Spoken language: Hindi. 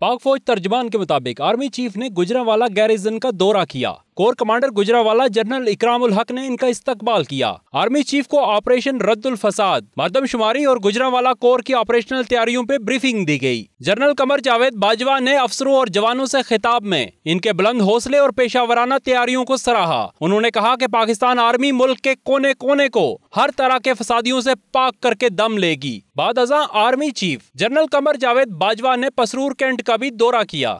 पाक फौज तर्जमान के मुताबिक आर्मी चीफ ने गुजरावाला गैरिजन का दौरा किया corps commander Gujranwala general Ikramul Haq ने इनका इस्तकबाल किया आर्मी चीफ को ऑपरेशन रद्दुल फसाद मरदमशुमारी और गुजरावाला कोर की ऑपरेशनल तैयारियों पे ब्रीफिंग दी गई जनरल कमर जावेद बाजवा ने अफसरों और जवानों से खिताब में इनके बुलंद हौसले और पेशावराना तैयारियों को सराहा उन्होंने कहा की पाकिस्तान आर्मी मुल्क के कोने कोने को हर तरह के फसादियों ऐसी पाक करके दम लेगी बाद army chief general Qamar Javed Bajwa ने पसरूर कैंट का भी दौरा किया